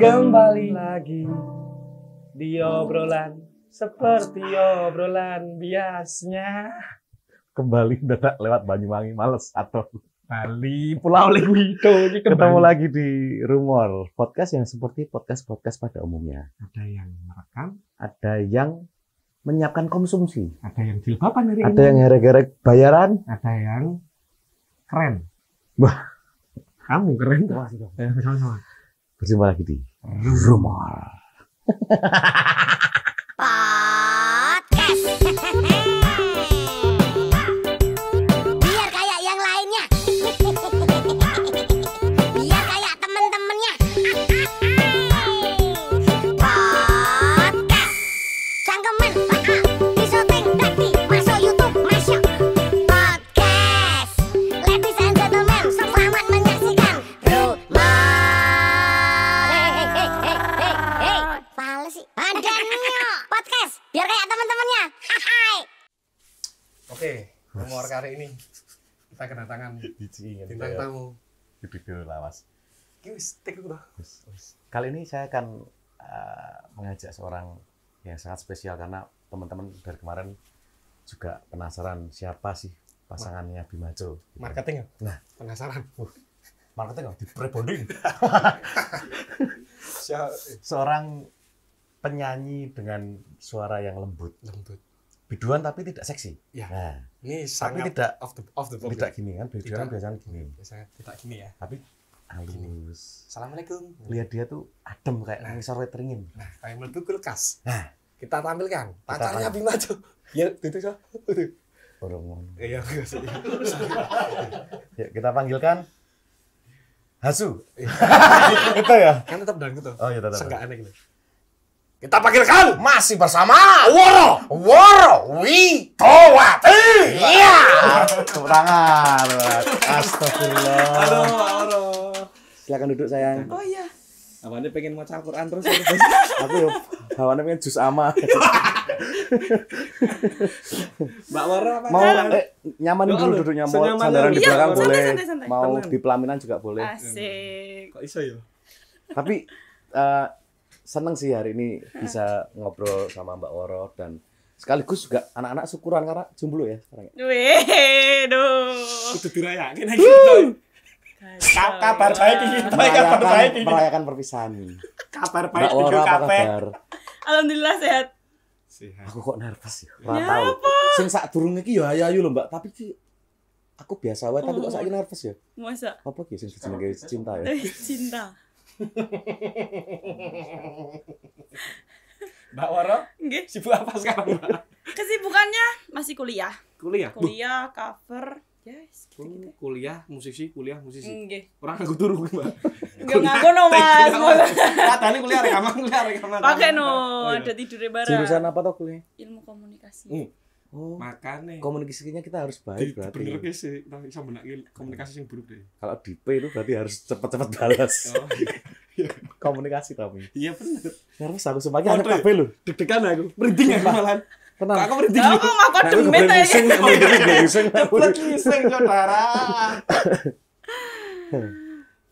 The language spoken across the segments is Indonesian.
kembali lagi di obrolan seperti obrolan biasanya. Kembali dadak lewat Banyuwangi males atau Bali, Pulau Lewito. Ketemu lagi di Rumor, podcast yang seperti podcast-podcast pada umumnya. Ada yang merekam, ada yang menyiapkan konsumsi. Ada yang jilbaban hari ada ini. Ada yang gara gerek bayaran. Ada yang keren. Wah, kamu keren. Wah, eh, Sama-sama berjumpa lagi di rumah hari ini kita kedatangan bintang tamu. Video lawas. Kali ini saya akan uh, mengajak seorang yang sangat spesial karena teman-teman dari kemarin juga penasaran siapa sih pasangannya Bima Gitu. Marketing ya? Nah, penasaran. Uh, marketing ya? Di prebonding. Seorang penyanyi dengan suara yang lembut. Lembut biduan tapi tidak seksi. Ya. Nah, ini tapi tidak off the, off the board, tidak gini kan biduan tidak, biasanya gini. Biasanya tidak gini ya. Tapi halus. Assalamualaikum. Lihat dia tuh adem kayak nah. ngisor weteringin. Nah, kayak melebu kulkas. Nah, kita tampilkan pacarnya Bima tuh. Ya, itu so. Hormon. Iya, Ya, kita panggilkan Hasu. itu iya. ya. Kan tetap dangdut tuh. Oh iya tetap. aneh gitu. Kita panggilkan masih bersama Woro Woro Witowati. Iya. Tepuk Astagfirullah. Halo Woro. Silakan duduk sayang. Oh iya. Awalnya pengen mau campur Quran terus. Aku ya awalnya pengen jus ama. Mbak Woro apa? Mau eh, nyaman dulu duduknya mau sandaran di iya, belakang boleh. Mau di pelaminan juga boleh. Asik. Kok iso ya? Tapi uh, seneng sih hari ini bisa ngobrol sama Mbak Woro dan sekaligus juga anak-anak syukuran karena jomblo ya sekarang. Ya. Wih, duh. Itu dirayakin aja gitu. Kabar baik ini, kabar baik ini. Merayakan perpisahan. Kabar baik di kafe. Alhamdulillah sehat. Sehat. Aku kok nervous ya. ya tahu. Sing sak durung iki ya ayu-ayu lho, Mbak, tapi ki aku biasa wae tapi kok oh. saiki nervous ya. Masa? Apa ki sing jenenge cinta ya? Cinta. Mbak Woro, Nggih. sibuk apa sekarang, Mbak? Kesibukannya masih kuliah. Kuliah. Kuliah, cover, Yes, gitu -gitu. kuliah musisi, kuliah musisi. Nggih. Ora nganggo turu kuwi, Mbak. Enggak nganggo no, Mas. Katane kuliah rekaman, kuliah rekaman. Pakai no, ada tidur bareng. Jurusan apa tuh kuliah? Ilmu komunikasi. Hmm. Oh. Makane. Komunikasinya kita harus baik di, berarti. Bener ke sih, tapi bisa nak komunikasi yang buruk deh. Kalau di P itu berarti harus cepat-cepat balas. Oh, iya. komunikasi tapi. Iya bener. Harus ya, aku semakin anak oh, kafe lu. Deg-degan aku, merinding ya, aku malah. Tenang. Aku merinding. Aku mau makan demit aja. Cepet saudara.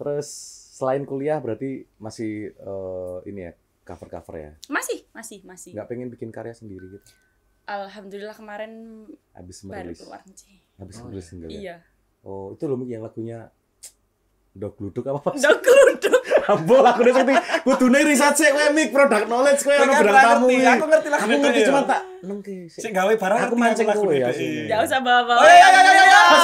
Terus selain kuliah berarti masih uh, ini ya cover-cover ya? Masih, masih, masih. Nggak pengen bikin karya sendiri gitu? Alhamdulillah kemarin habis merilis. Baru keluar. Habis oh, merilis iya. single. Ya? Iya. Oh, itu loh yang lagunya Dok Luduk apa pas? Dok Luduk. Ambo aku udah ngerti. Kudune riset sih, kowe mik product knowledge kowe ono kan barang tamu. Aku ngerti lah. Aku ngerti cuma ya? tak nengke Si Sik gawe barang aku mancing aku ya. Ya usah bawa-bawa. Oh iya iya iya iya. Pak.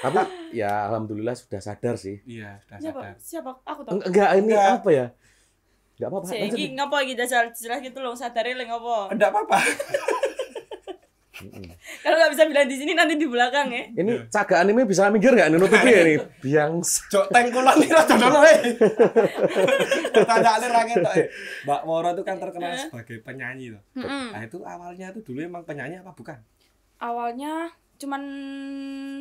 Tapi ya alhamdulillah sudah sadar sih. Iya, sudah sadar. Siapa? Siapa? Aku tahu. Enggak, ini apa ya? Enggak apa-apa. Saiki ngopo iki jelas gitu loh, sadari lek ngopo? Enggak apa-apa. Kalau nggak bisa bilang di sini nanti di belakang ya. Ini caga anime bisa minggir nggak nutupi ya nih? Biang. Cok tengkulan nih rada dulu eh. Pertanyaan rakyat tuh. Eh. Mbak Moro itu kan terkenal sebagai penyanyi loh. Nah itu awalnya tuh dulu emang penyanyi apa bukan? Awalnya cuman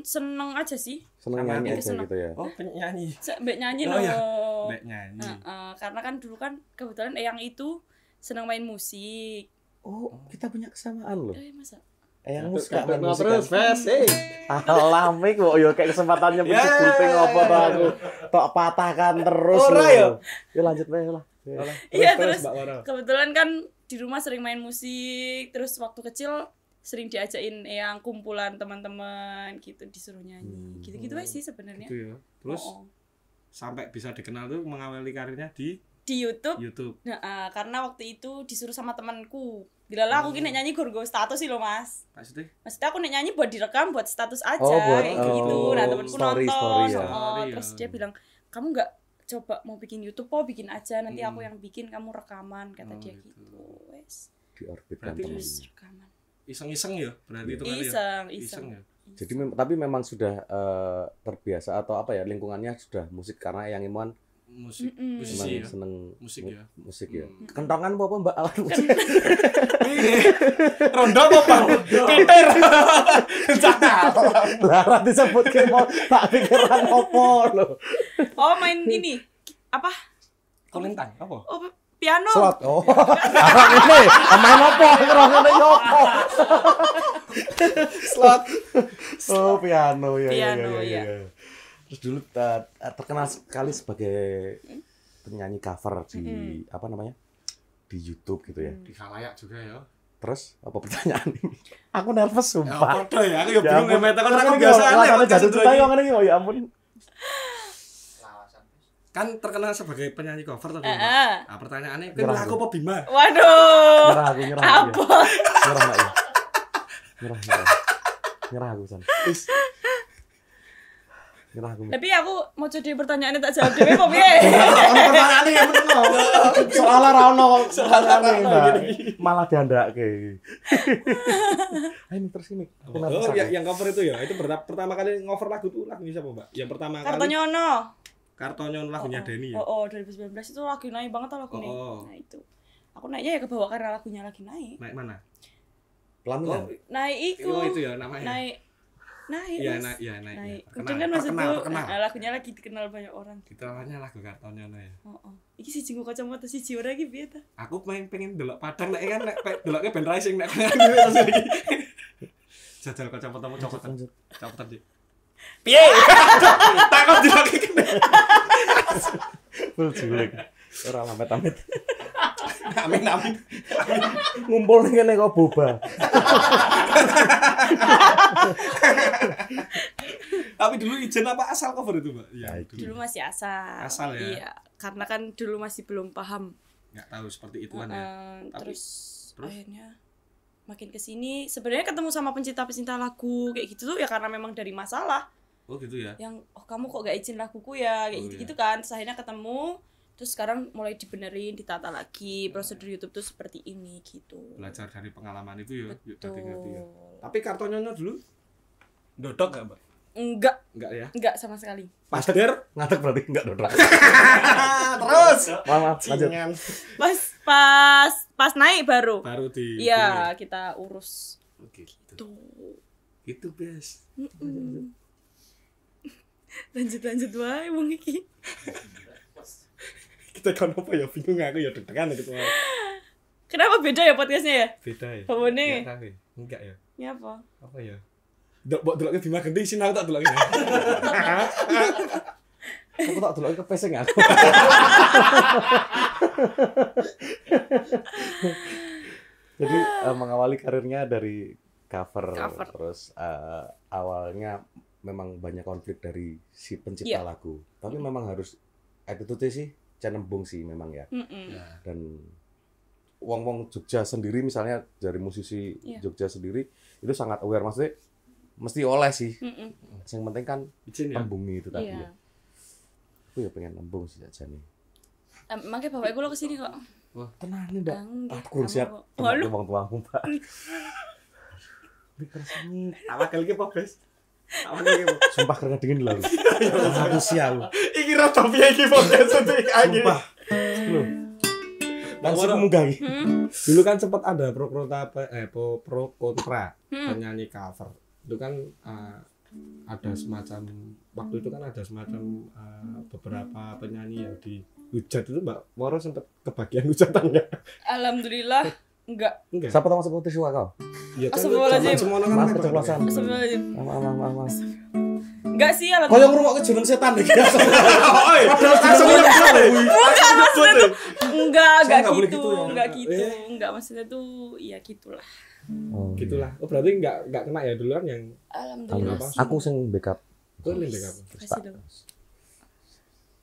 seneng aja sih seneng main nyanyi aja seneng. gitu ya oh penyanyi mbak nyanyi oh, iya. loh ya. nyanyi uh, uh, karena kan dulu kan kebetulan eyang itu seneng main musik oh kita punya kesamaan loh eh, masa Eyang musik suka main musik terus fes eh alami kok yo ya, kayak kesempatannya benci kuping apa tuh aku tok patahkan terus loh yo yo lanjut wae ya, lah iya terus, terus kebetulan kan di rumah sering main musik terus waktu kecil sering diajakin eh, yang kumpulan teman-teman gitu disuruh nyanyi hmm. gitu-gitu hmm. aja sih sebenarnya gitu ya. terus oh, oh, sampai bisa dikenal tuh mengawali karirnya di di YouTube YouTube nah, uh, karena waktu itu disuruh sama temanku Gila lah aku kini hmm. nyanyi gurgo status sih lo mas Maksudnya? Maksudnya aku nyanyi buat direkam buat status aja oh, buat, kayak gitu. oh, gitu Nah temenku nonton story, ya. oh, Terus dia bilang kamu gak coba mau bikin Youtube Oh bikin aja nanti hmm. aku yang bikin kamu rekaman Kata oh, dia gitu, gitu. Di orbit Berarti rekaman iseng-iseng ya berarti itu kali ya? iseng, ya. Iseng, ya. Jadi tapi memang sudah uh, terbiasa atau apa ya lingkungannya sudah musik karena yang Iman musik mm -mm. ya. seneng musik ya musik ya mm. kentongan apa mbak alat musik rondo apa kiter larat disebut mau tak pikiran opor lo oh main ini apa kolintang apa oh piano. Slot. Oh. Arek ini, main opo? Ora ngene yo opo? Slot. Oh, piano ya ya, ya, ya. ya. Terus dulu eh, eh, terkenal sekali sebagai penyanyi cover di apa namanya? di YouTube gitu ya. Mm. Di kalayak juga ya. Terus apa pertanyaan ini? Aku nervous ya, sumpah. Ya, ya? Aku ya, ya bingung meta kan aku biasa aneh. Kan jatuh cinta yo ngene iki. Ya ampun kan terkenal sebagai penyanyi cover tapi Uh, Nah, pertanyaannya, kan aku apa Bima? Waduh. Nyerah aku, nyerah aku. Ya. Nyerah aku. Nyerah aku. Nyerah aku, San. Nyerah aku. Tapi aku mau jadi pertanyaannya tak jawab dhewe apa piye? Pertanyaannya ya meneng. Soalnya ra ono pertanyaane, Mbak. Malah diandake. Ayo terus ini. Oh, yang cover itu ya. Itu pertama kali ngover lagu tuh lagu siapa, Mbak? Yang pertama kali. Kartonya kartonyon lagunya oh, oh. Denny ya? Oh, oh, 2019 itu lagi naik banget lah lagu Oh, oh. Nah itu. Aku naiknya ya ke bawah karena lagunya lagi naik. Naik mana? pelan Oh, naik itu. Oh, itu ya namanya. Naik naik. ya naik, iya, naik. Iya. naik. Ya. kan maksudku terkenal. Nah, lagunya lagi dikenal banyak orang. Itu awalnya lagu Kartonyo ya. Oh, oh. Iki sih jenggo kacamata si ora lagi biar Aku pengen pengen delok Padang naik kan naik deloknya band rising lagi jadwal Jajal kacamata mau copotan. Copotan, Dik. Piye? Takon dilaki kene. Full julek. Ora lambat amit Amin amin. Ngumpul ning kene kok boba. Tapi dulu izin apa asal cover itu, Mbak? Ya, dulu. dulu masih asal. Asal ya. Iya, karena kan dulu masih belum paham. Nggak tahu seperti itu kan uh, ya. terus, terus akhirnya makin ke sini sebenarnya ketemu sama pencinta-pencinta lagu kayak gitu tuh ya karena memang dari masalah oh gitu ya yang oh kamu kok gak izin laguku ya kayak oh, gitu gitu ya. kan terus akhirnya ketemu terus sekarang mulai dibenerin ditata lagi prosedur YouTube tuh seperti ini gitu belajar dari pengalaman itu ya, ya, ya. betul ya. tapi kartonyonya dulu dodok gak mbak Enggak. Enggak ya? Enggak sama sekali. Pas denger, ngatek berarti enggak dong. Terus. Maaf, maaf lanjut. Pas pas pas naik baru. Baru di Iya, ya? kita urus. Oke, oh, gitu. gitu. Itu best. lanjut lanjut wae wong iki. kita kan apa ya bingung aku ya deg-degan gitu. Kenapa beda ya podcastnya ya? Beda ya. Apa nih? Enggak ya. Ini iya, apa? Apa ya? dok Mbok delokke Bima sih sinau tak delokke. Aku tak delokke kepesing aku. Jadi uh, mengawali karirnya dari cover, cover. terus uh, awalnya memang banyak konflik dari si pencipta yeah. lagu. Tapi mm. memang harus attitude sih cenembung sih memang ya. Mm -mm. dan wong-wong Jogja sendiri misalnya dari musisi yeah. Jogja sendiri itu sangat aware maksudnya mesti oleh sih Mm-mm. yang penting kan Izin, ya? itu tadi Iya. ya aku ya pengen nembung sih aja nih Em, makanya bapak gue lo kesini kok Wah. tenang nih dak aku siap tempat bang aku, pak mikir sini apa kali apa bes Sumpah karena dingin lalu. Aku sial. Iki rata piye iki podcast iki Sumpah. Loh. Nah, Langsung munggah hmm. Dulu kan sempat ada pro -pro, kontra eh pro, pro kontra hmm. penyanyi cover itu kan uh, ada semacam waktu itu kan ada semacam uh, beberapa penyanyi yang di hujat itu Mbak Moro sempat kebagian hujatan nggak? Alhamdulillah enggak. Enggak. Siapa tahu sebut suka kau? ya, Astagfirullahaladzim. Semua lagi semua kan keceplosan. semua lagi mas mas Enggak sih alat. Kau yang rumah kejuran setan nih. ya langsung nyebut. Bukan maksudnya tuh. Enggak, enggak gitu, enggak gitu. Enggak ya. eh. gitu. maksudnya tuh ya gitulah oh, gitulah oh berarti nggak nggak kena ya duluan yang alhamdulillah apa, aku sing backup aku yang backup makasih lo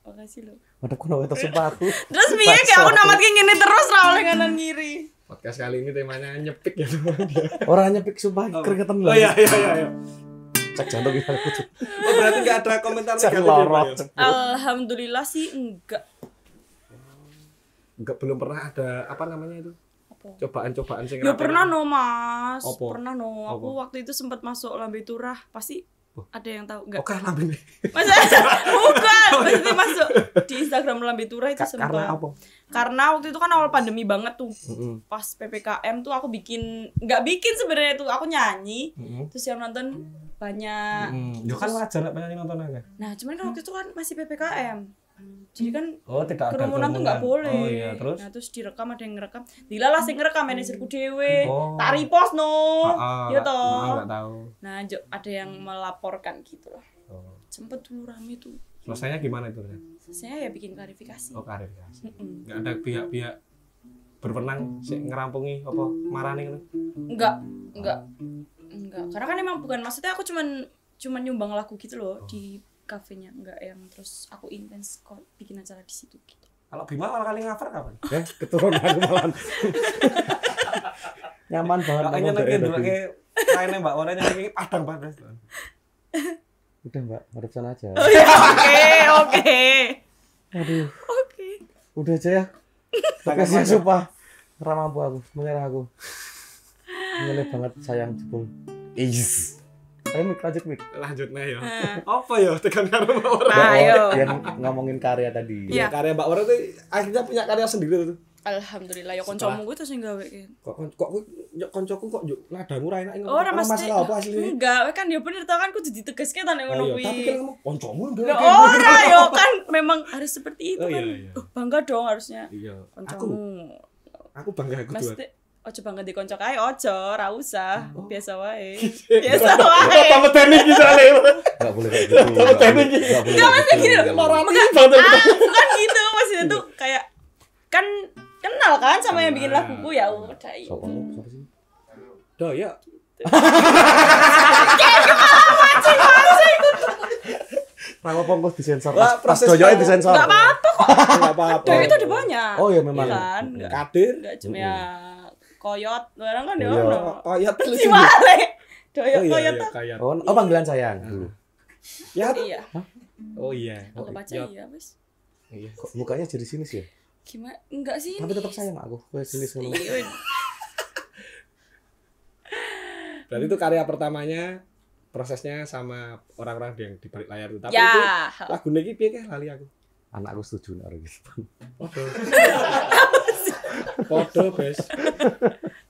makasih lo Waduh, aku wetok sepatu. Terus piye kayak aku namat kayak gini terus ra oleh kanan kiri. Podcast kali ini temanya nyepik ya teman Orang nyepik sumpah oh. keringetan lah. Oh iya, iya iya iya cek jantung kita oh berarti nggak ada komentar negatif ya alhamdulillah sih enggak enggak belum pernah ada apa namanya itu Cobaan-cobaan sing Ya pernah no, Mas. Opo? Pernah no. Aku Opo? waktu itu sempat masuk lambe turah. Pasti ada yang tahu enggak? Oke, oh, lambe. Mas, bukan, maksudnya masuk di Instagram lambe turah itu sempat. Karena apa? Karena waktu itu kan awal pandemi banget tuh. Mm-hmm. Pas PPKM tuh aku bikin nggak bikin sebenarnya tuh, aku nyanyi. Mm-hmm. Terus yang nonton banyak. Mm-hmm. Ya kan wajar lah yang nonton aja. Nah, cuman kan waktu itu kan masih PPKM jadi kan oh, tidak kerumunan tuh nggak boleh oh, iya. terus? nah terus direkam ada yang ngerekam lah sih ngerekam manajerku dewe oh. tak repost no ya toh nah ada yang melaporkan gitu loh oh. sempet dulu rame tuh selesainya gimana itu selesainya ya bikin klarifikasi oh klarifikasi nggak ada pihak-pihak berwenang si ngerampungi apa nih kan Nggak nggak enggak karena kan emang bukan maksudnya aku cuman cuman nyumbang lagu gitu loh oh. di kafenya nggak yang terus aku intens kok bikin acara di situ gitu kalau Bima malah kali cover kapan eh keturunan aku nyaman banget makanya nanti dulu kayak lainnya mbak warnanya kayak padang padang udah mbak ngadep sana aja oh iya, oke oh, ya, oke okay, okay. aduh oke okay. udah aja ya makasih sumpah ramah aku aku menyerah aku menyerah banget sayang cukup. Is. Ayo Mik, lanjut Mik. Lanjut nih ya Apa ya, tekan karo Mbak Ora? Nah, iya. Yang ngomongin karya tadi. Ya. Karya Mbak Ora tuh akhirnya punya karya sendiri tuh. Alhamdulillah ya kancamu kuwi terus gawe Kok kok ya kok kancaku kok yo nadamu ra enak Ora mesti. Masalah apa eh, asli? Enggak, kan yo ya bener tau kan kudu ditegeske ta nek ngono oh, iya, kuwi. Tapi kan kancamu enggak. Gitu. Ora yo ya, kan memang harus seperti itu oh, kan. Bangga dong harusnya. Iya. Aku aku bangga aku Mesti, ojo banget konco kaya ojo rausa oh. biasa wae biasa wae Tapi teknik gitu ale nggak boleh kayak gitu tambah teknik enggak mesti gini loh apa bukan gitu maksudnya tuh kayak kan kenal kan sama yang bikin laguku ya udah itu dah ya Rawa pongkos disensor. Wah, pas doyoke disensor. Enggak apa-apa kok. Enggak apa-apa. Doyo itu ada banyak. Oh iya memang. Kan? Kadir. Enggak cuma ya koyot orang kan iya, dia koyot lu sih doyok koyot oh, oh panggilan sayang dulu iya. hmm. ya iya oh iya aku oh, baca iya. iya wis iya kok mukanya jadi sini sih ya? gimana enggak sih tapi tetap sayang aku wes sini sini berarti itu karya pertamanya prosesnya sama orang-orang yang di balik layar itu tapi ya. itu lagu ini piye kan lali aku anakku setuju nih orang gitu podo bes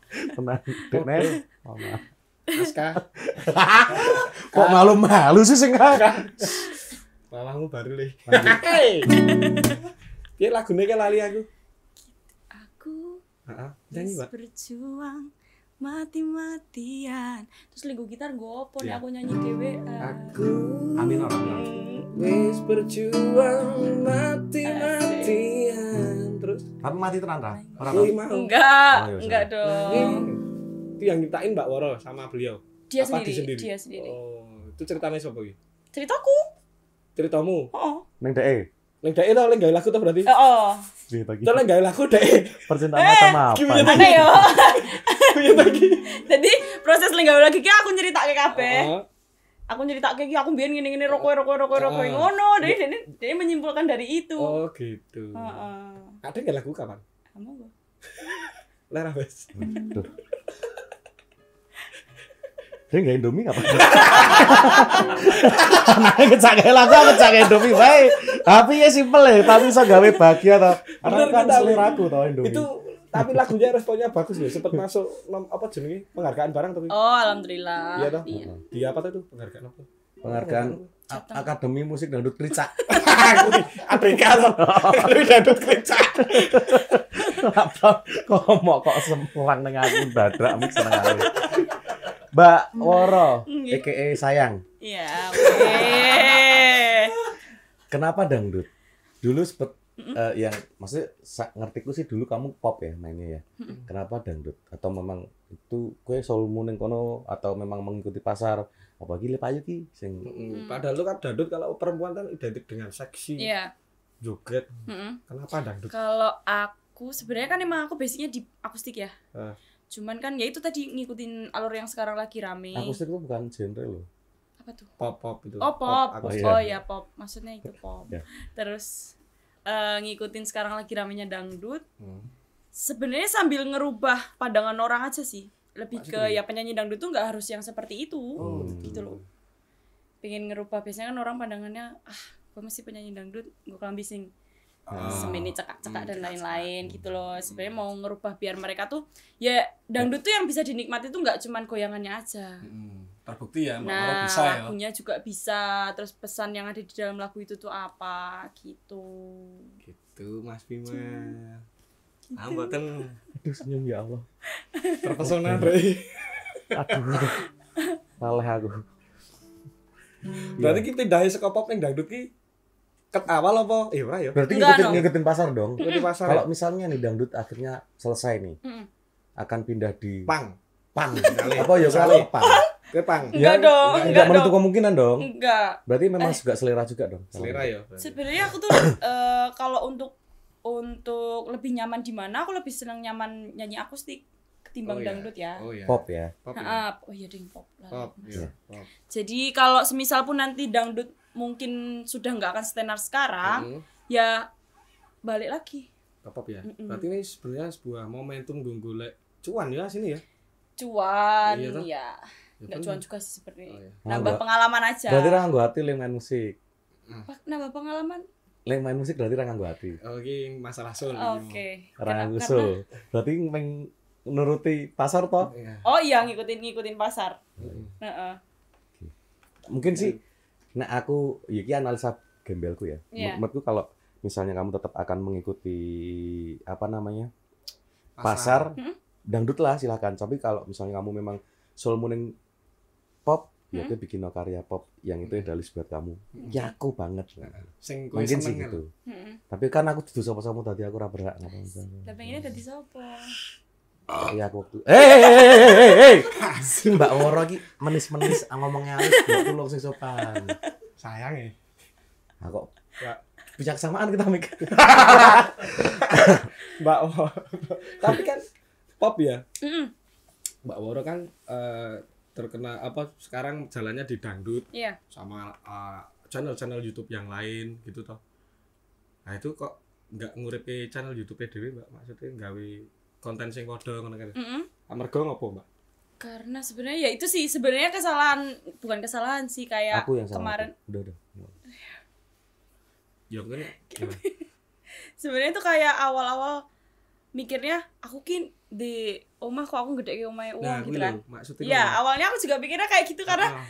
Tenang, Nes. Oh, maaf. Naskah. Kok malu-malu sih malah aku baru Hei, Piye lagu ke lali aku? Aku. nyanyi, Mbak. Berjuang mati-matian. Terus lagu gitar gue opo yeah. aku nyanyi dhewe. Aku. Amin amin. Wis berjuang mati-matian. Tapi mati tenan ta? Ora tau. Enggak, oh, iya, enggak iya. dong. Nah, itu yang nyiptain Mbak Woro sama beliau. Dia Apa sendiri, dia sendiri. Dia sendiri. Oh, itu ceritanya siapa iki? Ceritaku. Ceritamu? Heeh. Oh. Neng dhek. Neng dhek to ning gawe lagu to berarti? Heeh. Cerita bagi. Terus gawe lagu dhek. Percintaan eh, sama apa? Gimana ya? Jadi proses ning gawe lagu iki aku nyeritake kabeh. Heeh. aku cerita kayak aku biarin gini gini rokok rokok rokok rokok ngono jadi iya. jadi menyimpulkan dari itu oh gitu uh -uh. Ada nggak lagu kapan? Kamu gue. Lara bes. Saya nggak Indomie apa? Anaknya kecakai lagu, aku kecakai Indomie baik. Tapi ya simple ya, tapi saya gawe bahagia tau. Karena kan aku tau Indomie. Itu tapi lagunya responnya bagus loh, ya, sempat masuk apa jenis penghargaan barang tapi. Oh, alhamdulillah. Iya toh. Iya. Di apa tuh penghargaan apa? Penghargaan Akademi Musik Dangdut Klicak. ABK loh. Akademi Dangdut Krica. kok mau kok sempuan dengan aku badrak sama seneng aku. Mbak Woro, EKE iya. sayang. Iya, oke. Kenapa dangdut? Dulu sempet uh, eh, yang maksudnya ngertiku sih dulu kamu pop ya mainnya ya. Kenapa dangdut? Atau memang itu kue solmu kono atau memang mengikuti pasar? apa gile payu ki sing mm. padahal lu kan dangdut kalau perempuan kan identik dengan seksi yeah. joget mm -hmm. kenapa dangdut kalau aku sebenarnya kan emang aku basicnya di akustik ya uh. cuman kan ya itu tadi ngikutin alur yang sekarang lagi rame akustik itu bukan genre lo? apa tuh pop pop itu oh pop, pop. oh, iya. oh ya pop maksudnya itu pop yeah. terus uh, ngikutin sekarang lagi ramenya dangdut mm. sebenarnya sambil ngerubah pandangan orang aja sih lebih Masih ke ya penyanyi dangdut tuh nggak harus yang seperti itu oh, hmm. gitu loh pengen ngerubah biasanya kan orang pandangannya ah gue masih penyanyi dangdut gue kelam bising oh. semini cekak-cekak hmm, dan lain-lain gitu loh hmm. sebenarnya mau ngerubah biar mereka tuh ya dangdut tuh yang bisa dinikmati tuh nggak cuman goyangannya aja hmm, terbukti ya nah bisa ya. lagunya juga bisa terus pesan yang ada di dalam lagu itu tuh apa gitu gitu mas Bima gitu. Ah, itu Aduh senyum ya Allah. Terpesona Rey. Aduh. Saleh aku. Berarti kita dahi sekopop yang dangdut ki ket awal apa? Iya ora ya. Berarti ngikutin, no. ngikutin pasar dong. Ngikutin pasar. Kalau misalnya nih dangdut akhirnya selesai nih. Akan pindah di Pang. Pang. apa ya kali Pang? Ke Pang. Enggak ya, dong. Enggak, enggak menutup kemungkinan dong. Enggak. Berarti memang eh. juga selera juga dong. Selera ya. Sebenarnya aku tuh uh, kalau untuk untuk lebih nyaman di mana aku lebih senang nyaman nyanyi akustik ketimbang oh, iya. dangdut ya. Oh, iya. Pop ya. Pop, ya. oh iya ding pop. Lalu, pop, iya. pop. Jadi kalau semisal pun nanti dangdut mungkin sudah nggak akan standar sekarang, mm. ya balik lagi. Ke pop ya. Mm -mm. Berarti ini sebenarnya sebuah momentum gunggulek cuan ya sini ya. Cuan, iya. iya. Ya. Enggak ya, kan? cuan juga sih seperti oh, iya. nambah pengalaman aja. Berarti orang gue hati main musik. Mm. Nambah pengalaman lain main musik berarti gue hati. Oke, masalah soul. Oke. Okay. gue soul. Berarti meng nuruti pasar toh? Iya. Oh iya, ngikutin ngikutin pasar. Heeh. Mungkin sih nah aku yuki ya analisa gembelku ya. Yeah. Iya. Menurutku kalau misalnya kamu tetap akan mengikuti apa namanya? pasar, pasar hmm? dangdut lah silahkan. Tapi kalau misalnya kamu memang soul muning pop ya hmm? bikin karya pop yang itu yang hmm. dalis buat kamu hmm. ya aku banget nah. Sing mungkin sih kan? gitu hmm. tapi kan aku duduk sama kamu tadi aku rapper berhak ngapain. Nah, nah, tapi nah. ini tadi sopo Iya aku waktu. Eh, eh, eh, eh, Mbak Woro ki menis-menis ah, ngomongnya harus aku lu sing sopan. Sayang ya. kok ya kesamaan kita mikir. Mbak Woro. Tapi kan pop ya. Mbak Woro kan uh, terkena apa sekarang jalannya di dangdut yeah. sama channel ah, channel-channel YouTube yang lain gitu toh nah itu kok nggak nguripi channel YouTube dewi mbak maksudnya wi konten sing kode ngono kan mm -hmm. amarga ngopo mbak karena sebenarnya ya itu sih sebenarnya kesalahan bukan kesalahan sih kayak aku yang kemarin udah udah ya kan sebenarnya tuh kayak awal-awal mikirnya aku kin di omah kok aku gede ke omah uang nah, gitu kan maksudnya ya awalnya aku juga pikirnya kayak gitu karena uh -huh.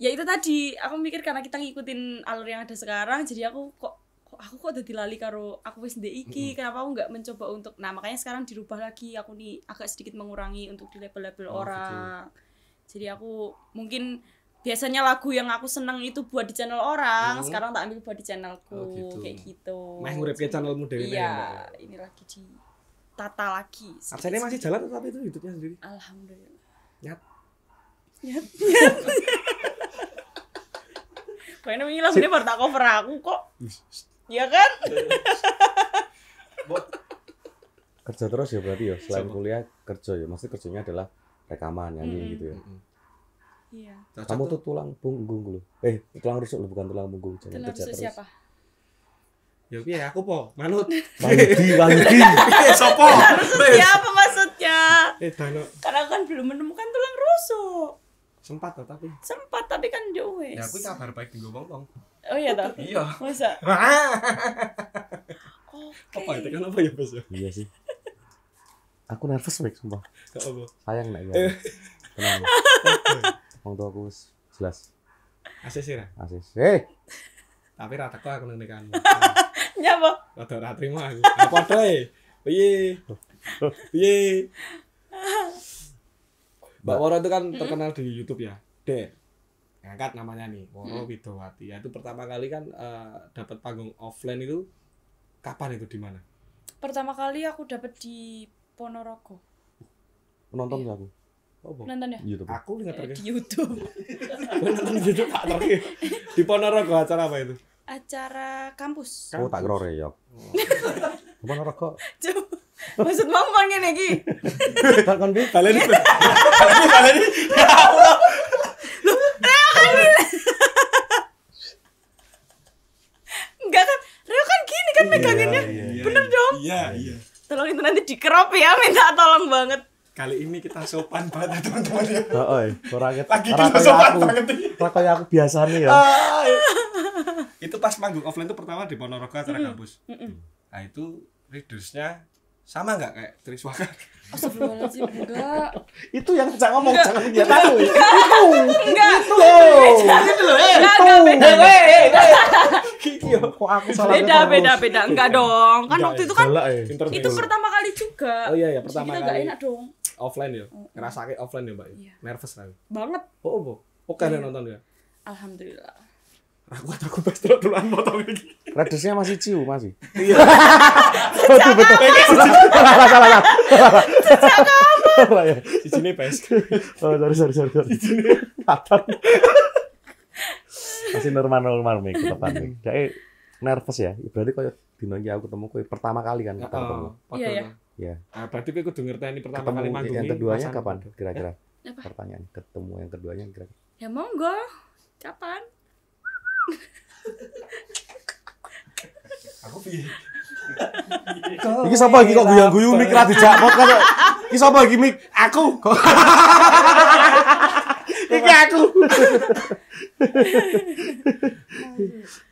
ya itu tadi aku mikir karena kita ngikutin alur yang ada sekarang jadi aku kok aku kok udah dilali karo aku wis ndek iki -hmm. kenapa aku nggak mencoba untuk nah makanya sekarang dirubah lagi aku nih agak sedikit mengurangi untuk di label-label oh, orang betul. Gitu. jadi aku mungkin biasanya lagu yang aku seneng itu buat di channel orang hmm. sekarang tak ambil buat di channelku oh, gitu. kayak gitu main ngurip ke channelmu dewi iya ya, ya, ini lagi di tata lagi. Absennya masih jalan tapi itu hidupnya sendiri. Alhamdulillah. Nyat. Nyat. Nyat. Kayaknya ini lagunya baru tak cover aku kok. Iya kan? kerja terus ya berarti ya selain Coba. kuliah kerja ya maksudnya kerjanya adalah rekaman nyanyi mm -hmm. gitu ya mm -hmm. Iya. Kamu tuh tulang punggung lu. Eh, tulang rusuk lu bukan tulang punggung. Jangan tulang rusuk siapa? Ya piye aku po? Manut. Bangdi, bangdi. Iya, sopo? Ya apa maksudnya? Eh, dano. Karena kan belum menemukan tulang rusuk. Sempat toh tapi. Sempat tapi kan jauh ya wes. Ya aku kabar baik tinggal wong Oh iya toh. Iya. Masa? Oke. Apa itu kan apa ya, Bos? Iya sih. Aku nervous baik sumpah. Apa? Sayang enggak ya. Eh. Tenang. Wong tua aku jelas. Asis sih, Asis. Eh. Tapi rata kok aku nang kamu. Nyapa? Rada ora trimo Apa dae? Piye? Piye? Mbak Woro itu kan terkenal di YouTube ya. Dek. Ngangkat namanya nih, Woro hmm. Widowati. Ya itu pertama kali kan uh, dapat panggung offline itu kapan itu di mana? Pertama kali aku dapat di Ponorogo. Penonton iya. gak aku? Oh, nonton ya? YouTube. Aku ingat eh, Di YouTube. nonton YouTube tak Terki. Di Ponorogo acara apa itu? acara kampus. Oh, tak grore ya. Oh. Apa ora kok? Maksud mau kon ngene iki. Tak kon bi kalian iki. Kalian iki. Ya Allah. Lu Enggak kan? Rio kan gini kan iya, meganginnya. Iya, iya. Bener dong? Iya, iya. Tolong itu nanti dikerop ya, minta tolong banget kali ini kita sopan banget ya, teman-teman ya. Oh oh, kurang lagi kita sopan banget. nih. kaya aku biasanya ya. Ah, itu pas manggung offline itu pertama di Ponorogo acara mm -hmm. kampus mm -hmm. nah itu readersnya sama nggak kayak Triswaka? Astagfirullahaladzim, oh, enggak. itu yang saya ngomong, enggak. jangan dia tahu. Enggak. Itu. Enggak. Itu Enggak. Itu loh. Enggak, enggak beda. Kiki, iya, kok aku salah Beda, beda, beda. Enggak dong. Kan waktu ya. itu kan ya. itu pertama kali juga. Oh iya, ya pertama kali. Kita enggak enak dong. Offline ya. Ngerasa kayak offline ya, Mbak. Iya. Nervous kan. Banget. Oh, oh. Oke, oh. oh, iya. nonton ya. Alhamdulillah. Aku aku pas terus duluan motong lagi. Radiusnya masih ciu masih. Iya. betul betul. Salah salah salah. Salah ya. sini pes. Oh, sorry sorry sorry. Sijine patah. Masih normal normal nih. tepan mik. Kayak nervous ya. Berarti kau dino iki aku ketemu kau pertama kali kan kita ketemu. Oh, oh. Iya ya. Iya. Ah, berarti kowe kudu pertama kali manggung. Yang keduanya kapan kira-kira? Pertanyaan ketemu yang keduanya kira-kira. Ya monggo. Kapan? ini siapa lagi kok guyu-guyu mik ra dijakot kan. Iki sapa iki mik? Aku. iki aku.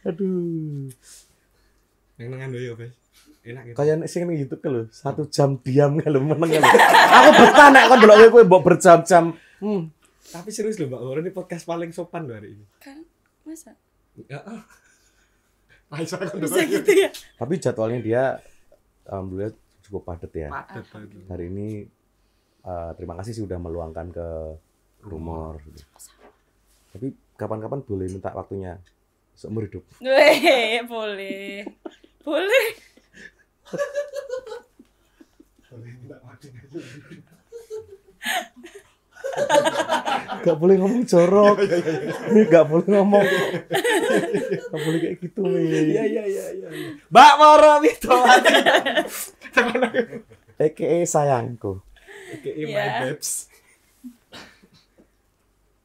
Aduh. Nang nangan yo, Bes. Enak gitu. Kayak sing ning YouTube lho, satu jam diam lho meneng ya. Aku betah nek kon delok kowe mbok berjam-jam. Hmm. Tapi serius lho, Mbak, ini podcast paling sopan lho hari ini. Kan, masa? Heeh. Raisa kan Bisa gitu ya. Tapi jadwalnya dia alhamdulillah cukup padat ya. Padet Hari ini uh, terima kasih sih udah meluangkan ke rumor. Gitu. Tapi kapan-kapan boleh minta waktunya seumur hidup. Weh, boleh. boleh. boleh minta waktunya gak boleh ngomong jorok iya, iya, iya, gak boleh ngomong gak boleh kayak gitu nih iya iya iya iya, mbak Moro itu EKE sayangku EKE my babes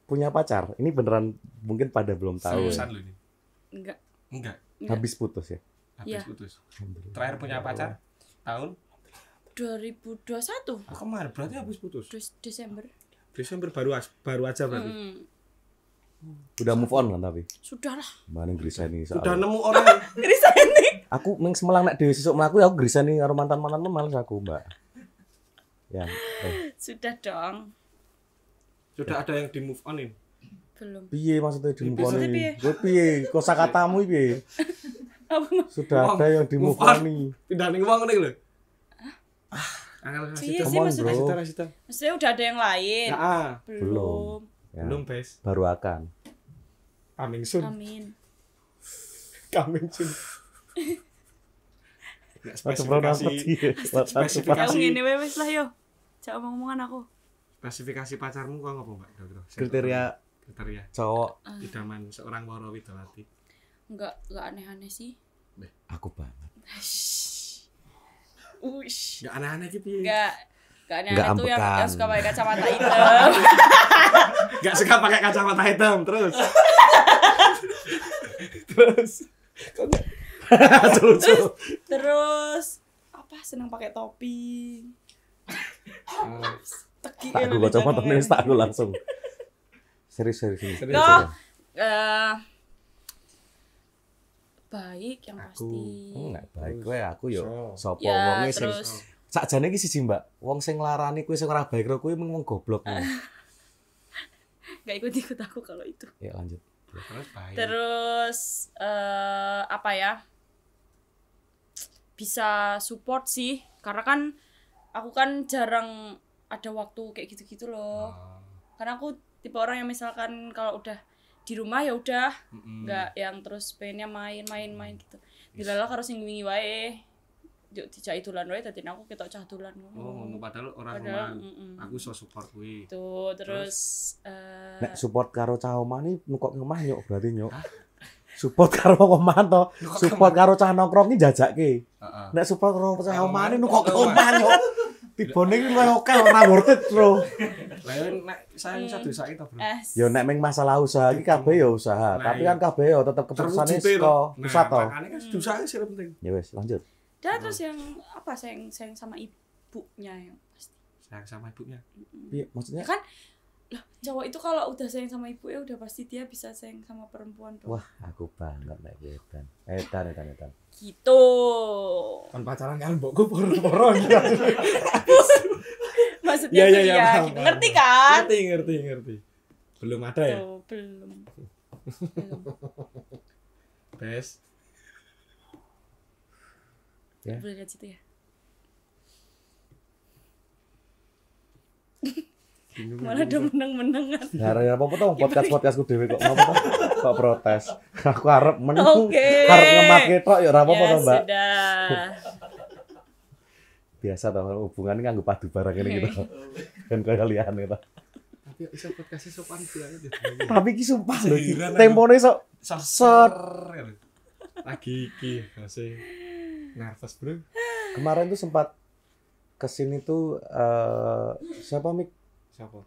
punya pacar ini beneran mungkin pada belum tahu Seriusan lu ini enggak enggak habis putus ya habis putus terakhir punya pacar tahun 2021 satu. Ah, kemarin berarti habis putus Des Desember Desember baru baru aja berarti. Hmm. Udah move on kan tapi? Sudah lah. Mana resign ini? Sudah nemu orang. resign ini. Aku mengis melang nak dewi sesuk melaku, ya, aku resign nih karo mantan mantan males aku mbak. Ya. Eh. Sudah dong. Sudah ya. ada yang di move on ini? Belum. Piye maksudnya di move on ini? Gue piye? katamu piye? Sudah ada yang di move on nih. Pindah nih uang nih loh. Ah. Angel Iya sih maksudnya. Bro. Maksudnya udah ada yang lain. Nah, ah. Belum. Belum, ya. Belum bes. Baru akan. Amin sun. Amin. Amin sun. spesifikasi. Spesifikasi. Jauh ini wes lah yo. Cak omong-omongan aku. Spesifikasi pacarmu kok apa, Mbak? Kriteria kriteria cowok uh. idaman seorang warawi dalati. Enggak, enggak aneh-aneh sih. Beh, aku banget. Ush. Gak aneh-aneh gitu ya Gak. Gak aneh, -aneh tuh yang, yang suka pakai kacamata hitam. gak suka pakai kacamata hitam terus. terus. terus. terus. apa senang pakai topi. Teki tak coba nonton aku langsung. Serius serius. serius. Eh, baik yang aku. pasti. Oh, enggak baik kowe aku yo sapa so. ya, wonge sing sakjane iki siji Mbak, wong sing larani kowe sing ora baik karo kowe mung goblok. Enggak ikut-ikut aku kalau itu. Ya lanjut. Terus, Terus uh, apa ya? Bisa support sih karena kan aku kan jarang ada waktu kayak gitu-gitu loh. Ah. Karena aku tipe orang yang misalkan kalau udah di rumah ya udah nggak mm -hmm. yang terus pengennya main-main-main gitu dilalak harus ngwingi wae yuk dijak idolan wae dadi aku ketok cah dolan ngono. Oh, ngono padahal orang padahal, rumah. Aku iso support kuwi. Tuh, terus, terus uh, support karo cah omah nukok omah yuk berarti yuk. support karo omah to, support karo cah nongkrong ki jajake. Heeh. Nek support karo cah omah nukok omah yuk. tipe iki luwih oke ora worth it, Bro. Lah nek saya bisa dosa itu, Bro. Ya nek ming masalah usaha iki kabeh ya usaha, tapi iya. kan kabeh ya tetep keputusane saka nah, pusat to. Makane kan dosa sing penting. Ya wes lanjut. Dan terus yang apa sayang sayang sama ibunya yang pasti. Sayang sama ibunya. Iya, maksudnya ya kan lah cowok itu kalau udah sayang sama ibu ya udah pasti dia bisa sayang sama perempuan dong. Wah, aku banget nek Edan. Edan, Edan, Edan gitu kan pacaran kan bokku gue poro ya maksudnya ya, ya, ya, ya gitu. ngerti kan ngerti ngerti ngerti belum ada ya oh, belum belum best ya. boleh lihat situ ya malah udah menang-menangan. Nah, apa-apa tau podcast gue dewe kok. Apa-apa. kok protes. Aku harap menung, okay. harap ngemake tok ya ora apa-apa ya Mbak. Biasa to hubungan nganggo padu barang ini gitu. Kan kaya liyane gitu. Tapi iso podcast sopan biaya Tapi iki sumpah lho. Tempone sok sasar lagi iki masih nervous, Bro. Kemarin tuh sempat kesini tuh uh, siapa Mik? Siapa?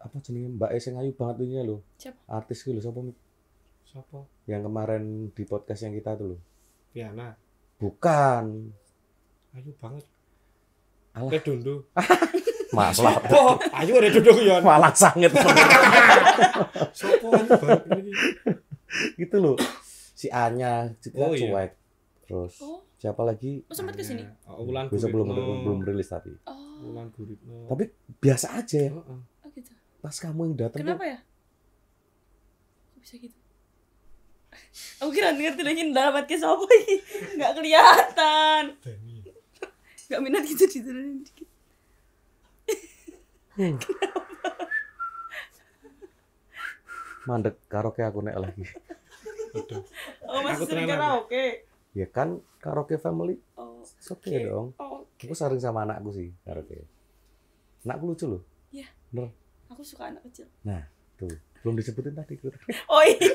Apa jenenge Mbak Eseng ayu banget ini lo Siapa? Artis gitu siapa Mik? Siapa? Yang kemarin di podcast yang kita dulu. Piana. Bukan. Ayu banget. Alah. Kedundu. Masalah. Sopo? Ayu dundu ya Malah sangat. Sopo kan banget ini. Gitu loh. Si Anya juga oh, iya. cuek. Terus oh. siapa lagi? Oh, sempat ke sini. Oh, Ulan belum belum rilis tapi. Oh. Tapi biasa aja ya. Oh, oh. Pas kamu yang datang Kenapa tuh, ya? bisa gitu? aku kira ngerti lagi dalam hati siapa ini nggak kelihatan nggak minat gitu di dalam hmm. mandek karaoke aku naik lagi oh masih aku sering karaoke ya kan karaoke family oh, oke okay. dong oh, okay. aku sering sama anakku sih karaoke anakku lucu loh iya bener aku suka anak kecil nah tuh belum disebutin tadi. Oh iya.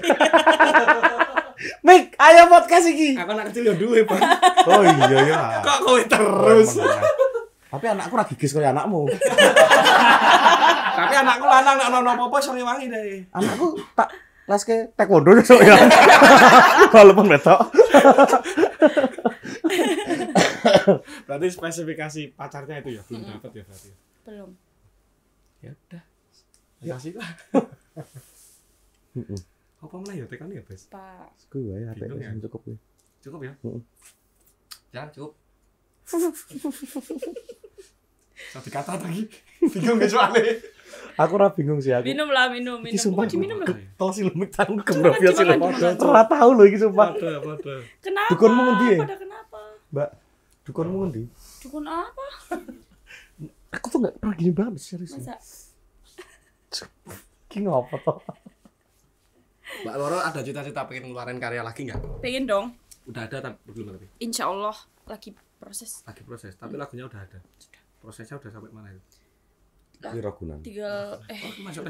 Mik, ayo podcast iki. Aku anak kecil ya duwe, Pak. Oh iya ya. Kok kowe terus? Tapi anakku lagi gigis anakmu. Tapi anakku lanang nek ono apa-apa sore wangi deh. Anakku tak les ke taekwondo so ya. Walaupun betok. berarti spesifikasi pacarnya itu ya belum dapat ya berarti. Ya? Belum. Ya udah. Ya sih lah. Heeh. Apa meneh ya tekan ya, Bes? Pak. Kuwi ya, arek ya, ya? cukup ya? Cukup ya? Jangan cukup. Satu kata lagi. Bingung gak ya, soalnya. Aku ora bingung sih aku. Minum lah, minum, minum. Iki sumpah Bukan minum lah. Tol sih lumit tanku kemrofiat si lemik. Ora tahu lho iki sumpah. Padha, padha. Kenapa? Dukunmu ngendi? ya kenapa? Mbak, dukunmu ngendi? Dukun apa? aku tuh gak pernah gini banget serius. Masa? Ki ngopo toh? Mbak Loro ada cita-cita pengen ngeluarin karya lagi nggak? Pengen dong. Udah ada tapi belum tapi. Insya Allah lagi proses. Lagi proses, tapi lagunya udah ada. Sudah. Prosesnya udah sampai mana itu? Tiga Ragunan. Tinggal nah, eh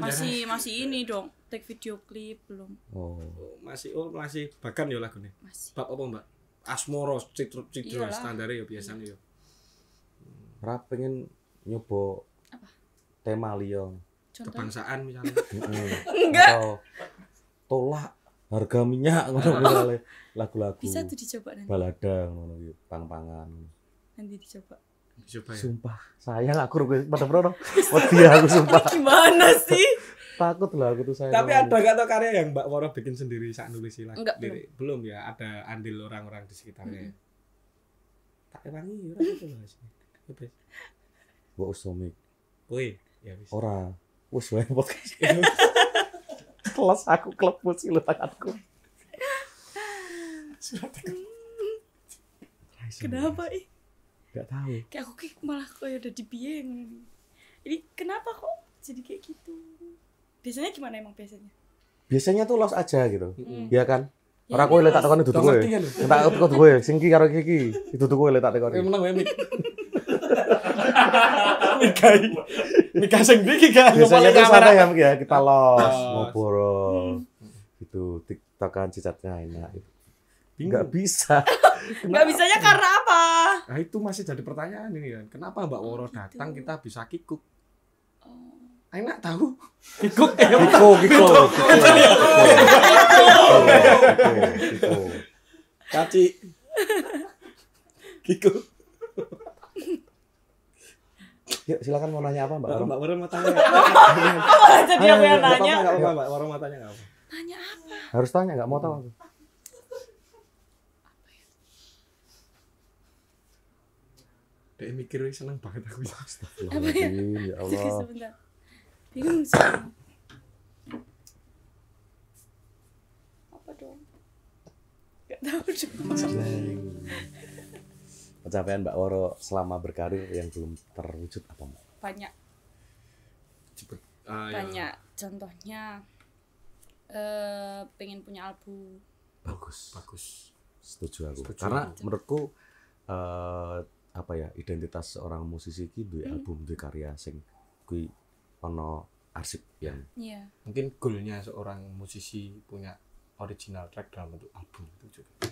masih masih ini dong, take video klip belum. Oh. oh masih oh masih bahkan ya lagunya. Masih. Bab apa Mbak? Asmoro citro citru standar ya biasanya ya. Rap pengen nyoba apa? Tema liya. Contoh. kebangsaan misalnya enggak atau tolak harga minyak ngono oh. misalnya lagu-lagu bisa tuh dicoba nanti balada ngono pang-pangan nanti dicoba dicoba ya? sumpah saya lagu gue pada oh, dong mati aku sumpah gimana sih takut lah aku tuh saya tapi ada gak tuh karya yang Mbak Woro bikin sendiri saat nulis lagi Enggak, belum. belum ya ada andil orang-orang di sekitarnya hmm. tak ewangi orang itu loh Mbak Usomik Wih, ya bisa. Orang Wes wae podcast. Kelas aku klepus ilu tanganku. aku. Kenapa ih? Gak tahu. Kayak aku kayak malah kayak udah dibieng. ini kenapa kok jadi kayak gitu? Biasanya gimana emang biasanya? Biasanya tuh los aja gitu. Hmm. Iya kan? Ya kan? Ora kowe letak tekone kan duduk kowe. Tak tekon kowe, sing ki karo iki ki. Duduk kowe letak tekone. Menang wae Mikai. Mikai sing mriki kan Biasanya itu sana ya, ya kita los, ah, ngobrol. Hmm. Gitu, tiktokan cicatnya enak Enggak bisa. Enggak bisanya karena apa? Nah, itu masih jadi pertanyaan ini kan. Kenapa Mbak Woro datang kita bisa kikuk? Enak tahu? Kikuk, kikuk, kikuk. Kikuk. Kikuk. Kikuk. Yuk silakan mau nanya apa Mbak Mbak, Mbak Mbak, mau tanya. Oh, Kok malah jadi yang nanya? Enggak apa-apa Mbak Mbak, mau tanya enggak apa. Nanya apa? Harus tanya enggak mau tahu aku. Dek mikir seneng banget aku. Astagfirullahaladzim, ya iya, Allah. Bingung sih. Apa dong? tahu pencapaian Mbak Woro selama berkarir yang belum terwujud apa Mbak? Banyak. Cepet. Ah, ya. Banyak. Ya. Contohnya eh pengen punya album. Bagus. Bagus. Setuju aku. Setuju. Karena Setuju. menurutku uh, apa ya identitas seorang musisi itu duwe hmm. album duwe karya sing kui ono arsip yang yeah. mungkin goalnya seorang musisi punya original track dalam bentuk album itu juga.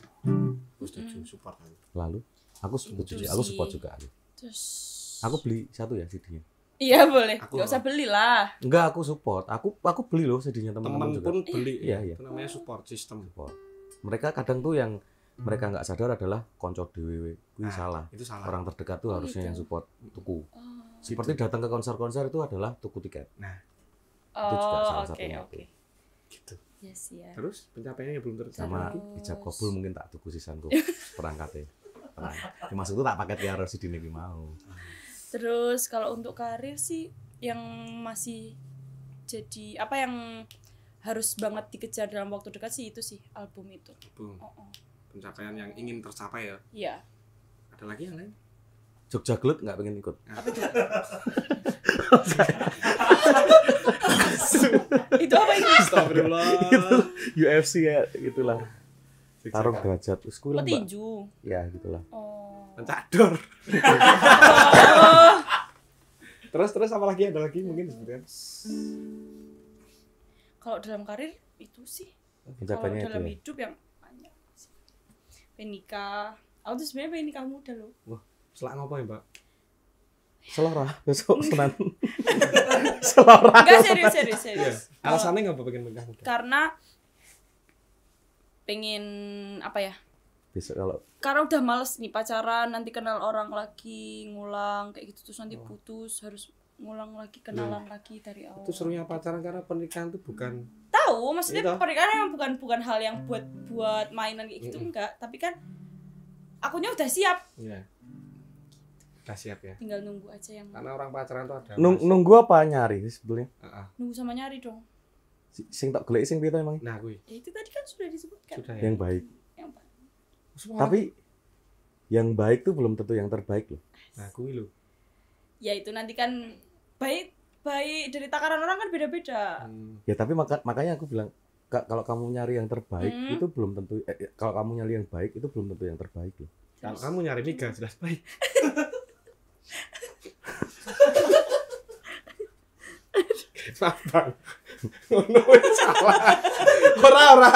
Aku setuju hmm. support Lalu Aku setuju, aku support juga. Terus aku beli satu ya CD-nya. Iya boleh, aku, gak usah beli lah. Enggak, aku support. Aku aku beli loh CD-nya teman-teman juga. pun beli. Iya, iya. Itu namanya support system. Support. Mereka kadang tuh yang mereka nggak sadar adalah konco dewe itu nah, salah. Itu salah. Orang terdekat tuh oh, harusnya gitu. yang support tuku. Oh. Seperti gitu. datang ke konser-konser itu adalah tuku tiket. Nah. Oh, itu juga oh, salah okay, satunya. Okay. Gitu. Yes, ya. Terus pencapaiannya belum tercapai. Sama ijab kabul mungkin tak tuku sisanku perangkatnya. Nah, ya, maksudku tak pakai ya harus di nih mau. Terus kalau untuk karir sih yang masih jadi apa yang harus banget dikejar dalam waktu dekat sih itu sih album itu. Album. Oh, oh. Pencapaian yang ingin tercapai ya. Iya. Ada lagi yang lain? Jogja Glut nggak pengen ikut. Ah. itu? itu apa itu? Astagfirullah. itu UFC ya gitulah tarung derajat terus kuwi petinju oh, ya gitulah oh terus terus apa lagi ada lagi mungkin sebetulnya kalau dalam karir itu sih kalau dalam itu ya? hidup yang banyak sih aku tuh sebenarnya pengen nikah muda loh wah selang apa ya mbak selora besok senin. selora enggak serius serius serius yeah. alasannya nggak pengen nikah muda karena pengen apa ya besok kalau karena udah males nih pacaran nanti kenal orang lagi ngulang kayak gitu terus nanti oh. putus harus ngulang lagi kenalan nah, lagi dari awal itu serunya pacaran karena pernikahan itu bukan tahu maksudnya itu. Iya pernikahan yang bukan bukan hal yang buat buat mainan kayak gitu mm -mm. enggak tapi kan akunya udah siap yeah. udah siap ya tinggal nunggu aja yang karena orang pacaran tuh ada Nung, nunggu apa nyari sebetulnya? uh -uh. nunggu sama nyari dong Sing tak golek sing pito emang? Nah, kuwi. Ya, itu tadi kan sudah disebutkan. Sudah, ya. Yang baik. Yang baik. Tapi yang baik tuh belum tentu yang terbaik loh. Nah, kuwi loh. Ya itu nanti kan baik baik dari takaran orang kan beda-beda. Hmm. Ya tapi maka, makanya aku bilang kalau kamu nyari yang terbaik hmm. itu belum tentu eh, eh, kalau kamu nyari yang baik itu belum tentu yang terbaik loh. Kalau kamu nyari Mika jelas baik. Maaf ngono oh, salah ora ora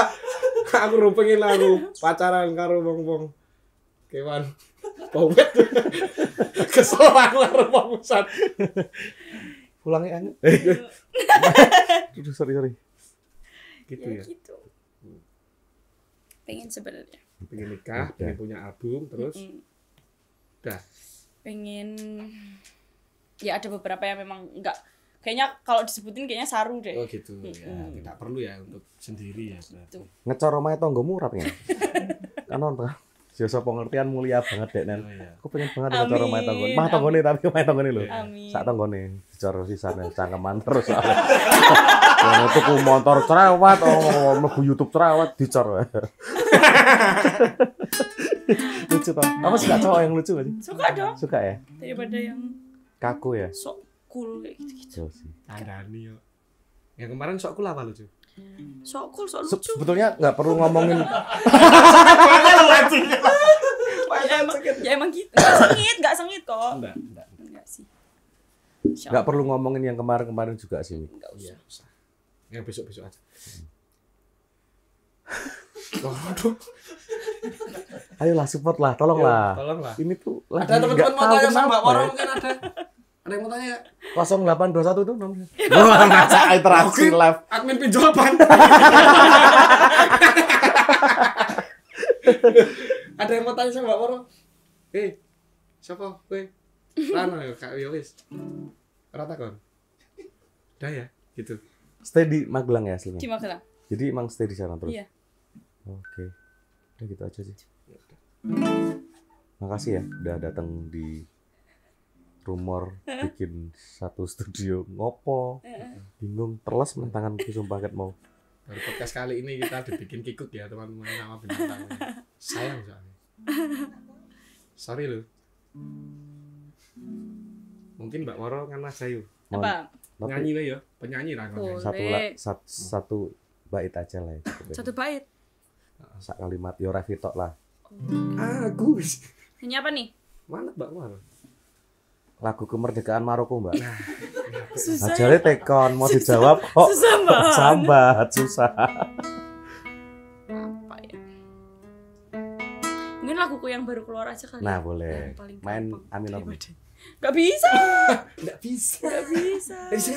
aku rupengin lalu pacaran karo wong-wong kewan Pawet. Kesel aku karo pusat Pulangnya anget. Eh. Aduh, sorry, sorry. Gitu ya. ya. Gitu. Pengen sebenarnya. Pengen nikah, ya pengen punya album, terus udah. Pengen ya ada beberapa yang memang enggak kayaknya kalau disebutin kayaknya saru deh. Oh gitu. Hmm. Ya, tidak perlu ya untuk sendiri ya. Gitu. Ngecor omae tonggo murah ya. kan nonton. Jasa ya, pengertian mulia banget deh Nen. Oh, iya. Aku pengen banget ngecor omae tonggo. Mah nih tapi omae tonggone lho. Sak nih. dicor sisane cangkeman terus. Yang ku motor cerewet, oh, mlebu YouTube cerewet dicor. lucu toh. sih suka cowok yang lucu Suka dong. Suka ya? Daripada yang kaku ya. Sok cool kayak gitu. -gitu. nih yo. Yang kemarin sok cool apa lu, Ju? Sok cool, sok lucu. Sebetulnya nggak perlu ngomongin. ya emang, ya emang gitu. sengit, nggak sengit kok. Nggak nggak sih. Nggak perlu ngomongin yang kemarin-kemarin juga sih. Nggak usah. Yang ya, besok-besok aja. Hmm. Waduh. Ayolah support lah, tolonglah. Ya, tolonglah. Ini tuh lagi ada teman-teman mau tanya sama Mbak Waro ya. mungkin ada. Ada yang mau tanya ya? 0821 itu nomor. Wah, ngaca interaksi live. Admin pinjolapan. ada yang mau tanya sama Mbak Moro? Eh, siapa kowe? Eh, Rano ya, Kak Yowis. Rata kon. Udah ya, gitu. Stay di Magelang ya aslinya? Di Magelang. Jadi emang stay di sana terus? Iya. Oke. Okay. Udah gitu aja sih. Makasih ya udah datang di rumor bikin satu studio ngopo bingung terus mentangan kusum banget mau baru podcast kali ini kita dibikin kikuk ya teman-teman nama bintang sayang soalnya sorry lo mungkin mbak Moro kan mas Ayu apa nyanyi lah ya penyanyi lah satu lah sat, satu bait aja lah ya. satu bait sak kalimat yo ya lah oh. agus aku nyanyi apa nih mana mbak Moro lagu kemerdekaan Maroko mbak nah, susah ya, tekon mau susah, dijawab kok oh, susah sambat susah apa ya mungkin laguku yang baru keluar aja kali nah ya. boleh main Amin Gak bisa. gak bisa. Gak bisa. Gak bisa.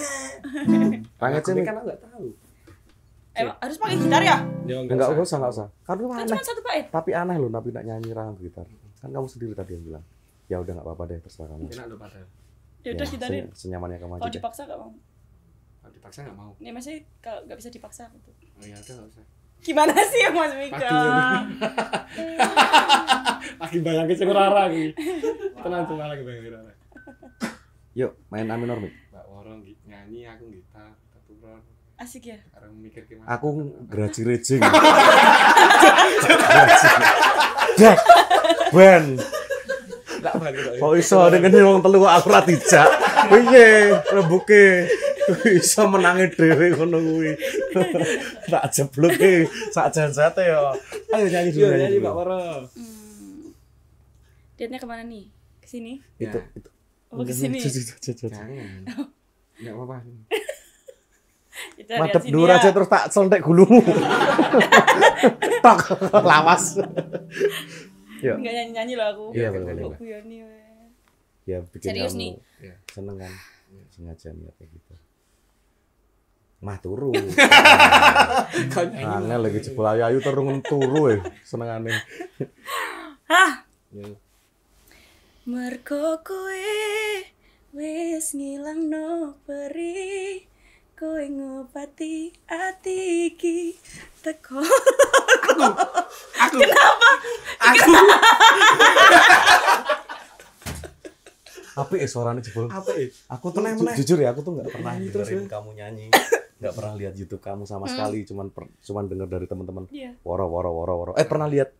Banget sih. Kan enggak tahu. Eh, harus pakai gitar ya? Ya enggak usah, enggak usah. Kan lu kan cuma satu bait. Ya? Tapi aneh loh, tapi enggak nyanyi rang gitar. Kan kamu sendiri tadi yang bilang ya udah nggak apa-apa deh terserah kamu enak lo ya udah kita ya, sen senyamannya kamu aja kalau dipaksa nggak mau kalau dipaksa nggak mau ya masih kalau nggak bisa dipaksa gitu oh iya udah nggak usah gimana sih ya Mas Mika? lagi bayangin sing ora lagi. Tenang cuma lagi bayangin ora. Yuk, main Amin Normi. Mbak Woro nyanyi aku gitar, keturunan. Asik ya? Orang mikir gimana? Aku graci rejing. Jack, Ben. Kok iso dengan wong telur aku ra cak. Iya, rebuke iso menangi dhewe ngono kuwi. Tak jebluke sak janjate ya. Ayo nyanyi dulu. Yo nyanyi Pak Waro. Dietnya hmm. kemana nih? Ke sini. Itu, ya. itu. Oh, kesini. Jangan. Enggak oh. apa-apa. Madep dur ya. aja terus tak selentek gulumu. Tok lawas. Enggak iya. nyanyi-nyanyi lah aku. Iya, benar Ya, ya. Iya, bikin Serius kamu nih. Iya. seneng kan. Sengaja niat kayak gitu. Mah turu. aneh lagi jebol ayu-ayu terus turu eh, Senengane. Hah. Merko kowe wis no peri kowe ngopati ati teko suaranya jebol. Apa ya? Aku tuh ju jujur ya, aku tuh nggak pernah nyanyi dengerin terus, ya. kamu nyanyi. Nggak pernah lihat YouTube kamu sama hmm. sekali, cuman per, cuman denger dari teman-teman. Yeah. Woro woro woro woro. Eh pernah lihat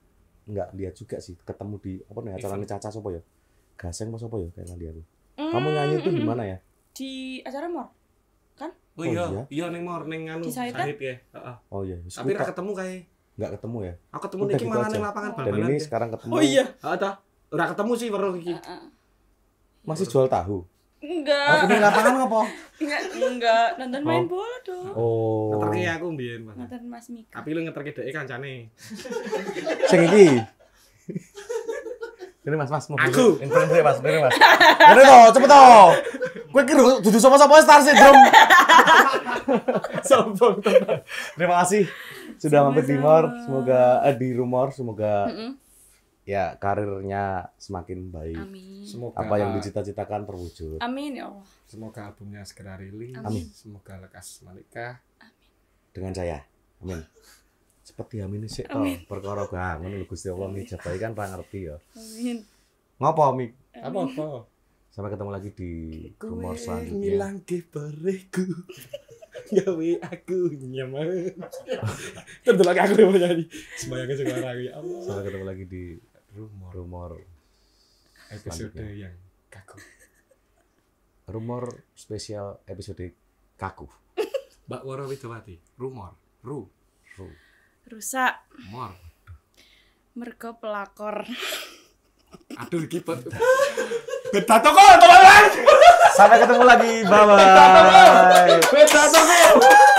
nggak lihat juga sih ketemu di apa nih acaranya Caca sopo ya? Gaseng apa ya kayaknya dia tuh. Hmm. kamu nyanyi itu mm, di mana ya? Di acara Mor. Kan? Oh, oh iya, iya neng Mor neng anu Sahib ya. Heeh. Oh iya. Tapi ra ketemu kayak nggak ketemu ya? Aku ketemu niki gitu malah ning lapangan Dan ini sekarang ketemu. Oh iya. Heeh ta. ketemu sih baru iki. Masih jual tahu? Enggak. Oh, ini lapangan apa? Enggak, iya, enggak. Nonton main oh. bola tuh Oh. Ngeterke aku mbiyen, Mas. Nonton Mas Mika. Tapi lu ngeterke dhek kancane. Sing iki. Ini mas mas mau aku influencer mas ini mas ini toh cepet toh gue kira tuju sama sama star syndrome sombong terima kasih sudah mampir di rumor semoga eh, di rumor semoga ya karirnya semakin baik. Amin. Semoga apa yang dicita-citakan terwujud. Amin ya Allah. Semoga albumnya segera rilis. Amin. Semoga lekas menikah. Amin. Dengan saya. Amin. Seperti amin sih toh perkara bangun lho Gusti Allah ngijabahi kan ra ngerti ya. Amin. Ngopo Mi? Apa apa? Sampai ketemu lagi di rumor selanjutnya. ke keperiku. gawe aku nyaman. Tentu lagi aku mau nyanyi. Semuanya kesukaan aku ya Allah. Sampai ketemu lagi di rumor rumor episode yang kaku rumor spesial episode kaku Mbak Woro Widowati rumor ru ru rusak mor mergo pelakor aduh kipet beta toko teman sampai ketemu lagi bye bye beta toko